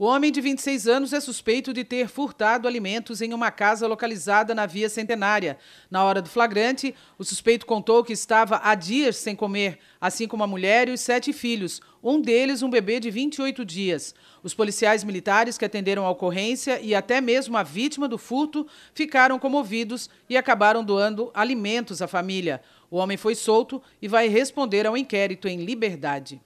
O homem de 26 anos é suspeito de ter furtado alimentos em uma casa localizada na Via Centenária. Na hora do flagrante, o suspeito contou que estava há dias sem comer, assim como a mulher e os sete filhos, um deles um bebê de 28 dias. Os policiais militares que atenderam a ocorrência e até mesmo a vítima do furto ficaram comovidos e acabaram doando alimentos à família. O homem foi solto e vai responder ao inquérito em liberdade.